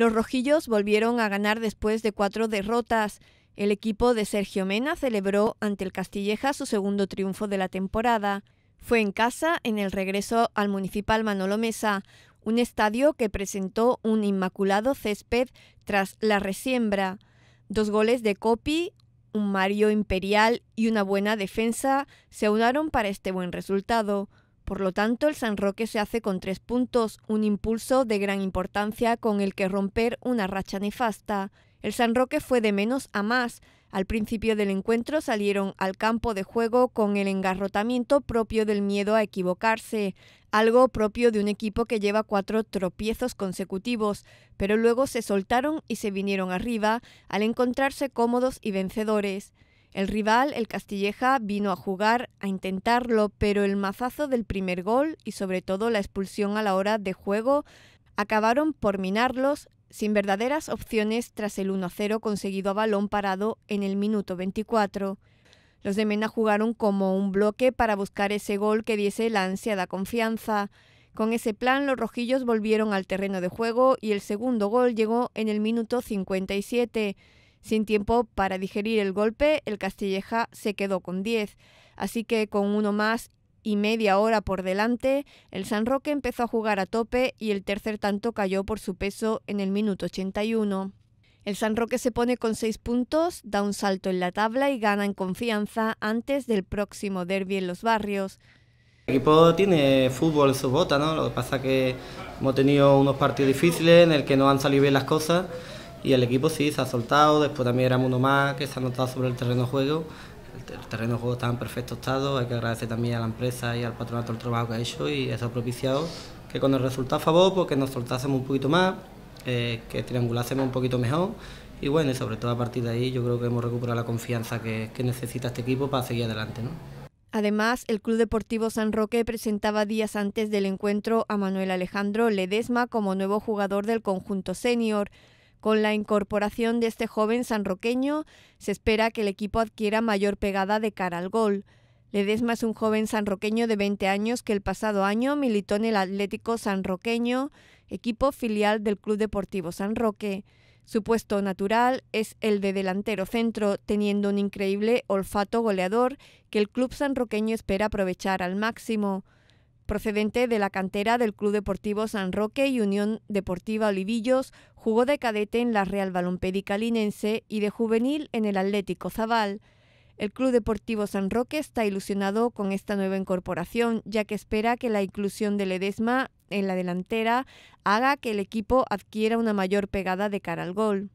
Los rojillos volvieron a ganar después de cuatro derrotas. El equipo de Sergio Mena celebró ante el Castilleja su segundo triunfo de la temporada. Fue en casa en el regreso al municipal Manolo Mesa, un estadio que presentó un inmaculado césped tras la resiembra. Dos goles de Copi, un Mario Imperial y una buena defensa se unaron para este buen resultado. Por lo tanto, el San Roque se hace con tres puntos, un impulso de gran importancia con el que romper una racha nefasta. El San Roque fue de menos a más. Al principio del encuentro salieron al campo de juego con el engarrotamiento propio del miedo a equivocarse, algo propio de un equipo que lleva cuatro tropiezos consecutivos, pero luego se soltaron y se vinieron arriba al encontrarse cómodos y vencedores. El rival, el Castilleja, vino a jugar, a intentarlo, pero el mazazo del primer gol y sobre todo la expulsión a la hora de juego acabaron por minarlos sin verdaderas opciones tras el 1-0 conseguido a balón parado en el minuto 24. Los de Mena jugaron como un bloque para buscar ese gol que diese la ansiada confianza. Con ese plan, los rojillos volvieron al terreno de juego y el segundo gol llegó en el minuto 57. Sin tiempo para digerir el golpe, el Castilleja se quedó con 10, así que con uno más y media hora por delante, el San Roque empezó a jugar a tope y el tercer tanto cayó por su peso en el minuto 81. El San Roque se pone con 6 puntos, da un salto en la tabla y gana en confianza antes del próximo derby en los barrios. El equipo tiene fútbol en sus botas, ¿no? Lo que pasa que hemos tenido unos partidos difíciles en el que no han salido bien las cosas y el equipo sí se ha soltado, después también éramos uno más que se ha notado sobre el terreno de juego, el terreno de juego está en perfecto estado, hay que agradecer también a la empresa y al patronato el trabajo que ha hecho y eso ha propiciado que con el resultado a favor, porque pues nos soltásemos un poquito más, eh, que triangulásemos un poquito mejor y bueno, y sobre todo a partir de ahí yo creo que hemos recuperado la confianza que, que necesita este equipo para seguir adelante. ¿no? Además, el Club Deportivo San Roque presentaba días antes del encuentro a Manuel Alejandro Ledesma como nuevo jugador del conjunto senior. Con la incorporación de este joven sanroqueño, se espera que el equipo adquiera mayor pegada de cara al gol. Ledesma es un joven sanroqueño de 20 años que el pasado año militó en el Atlético Sanroqueño, equipo filial del Club Deportivo San Roque. Su puesto natural es el de delantero centro, teniendo un increíble olfato goleador que el club sanroqueño espera aprovechar al máximo. Procedente de la cantera del Club Deportivo San Roque y Unión Deportiva Olivillos, jugó de cadete en la Real Balompédica Linense y de juvenil en el Atlético Zabal. El Club Deportivo San Roque está ilusionado con esta nueva incorporación, ya que espera que la inclusión de Ledesma en la delantera haga que el equipo adquiera una mayor pegada de cara al gol.